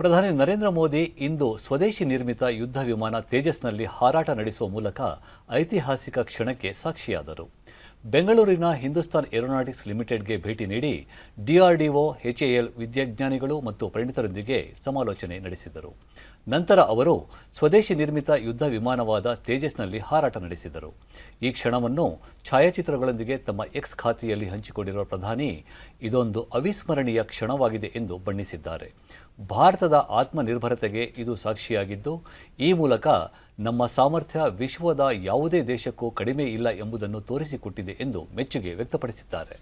ಪ್ರಧಾನಿ ನರೇಂದ್ರ ಮೋದಿ ಇಂದು ಸ್ವದೇಶಿ ನಿರ್ಮಿತ ಯುದ್ಧ ವಿಮಾನ ತೇಜಸ್ನಲ್ಲಿ ಹಾರಾಟ ನಡೆಸುವ ಮೂಲಕ ಐತಿಹಾಸಿಕ ಕ್ಷಣಕ್ಕೆ ಸಾಕ್ಷಿಯಾದರು ಬೆಂಗಳೂರಿನ ಹಿಂದೂಸ್ತಾನ್ ಏರೋನಾಟಿಕ್ಸ್ ಲಿಮಿಟೆಡ್ಗೆ ಭೇಟಿ ನೀಡಿ ಡಿಆರ್ಡಿಒ ಎಚ್ಎಎಲ್ ವಿದ್ಯಾಜ್ಞಾನಿಗಳು ಮತ್ತು ಪರಿಣಿತರೊಂದಿಗೆ ಸಮಾಲೋಚನೆ ನಡೆಸಿದರು ನಂತರ ಅವರು ಸ್ವದೇಶಿ ನಿರ್ಮಿತ ಯುದ್ಧ ವಿಮಾನವಾದ ತೇಜಸ್ನಲ್ಲಿ ಹಾರಾಟ ನಡೆಸಿದರು ಈ ಕ್ಷಣವನ್ನು ಛಾಯಾಚಿತ್ರಗಳೊಂದಿಗೆ ತಮ್ಮ ಎಕ್ಸ್ ಖಾತೆಯಲ್ಲಿ ಹಂಚಿಕೊಂಡಿರುವ ಪ್ರಧಾನಿ ಇದೊಂದು ಅವಿಸ್ಮರಣೀಯ ಕ್ಷಣವಾಗಿದೆ ಎಂದು ಬಣ್ಣಿಸಿದ್ದಾರೆ ಭಾರತದ ಆತ್ಮನಿರ್ಭರತೆಗೆ ಇದು ಸಾಕ್ಷಿಯಾಗಿದ್ದು ಈ ಮೂಲಕ ನಮ್ಮ ಸಾಮರ್ಥ್ಯ ವಿಶ್ವದ ಯಾವುದೇ ದೇಶಕ್ಕೂ ಕಡಿಮೆ ಇಲ್ಲ ಎಂಬುದನ್ನು ತೋರಿಸಿಕೊಟ್ಟಿದೆ ಕೊಟ್ಟಿದೆ ಎಂದು ಮೆಚ್ಚುಗೆ ವ್ಯಕ್ತಪಡಿಸಿದ್ದಾರೆ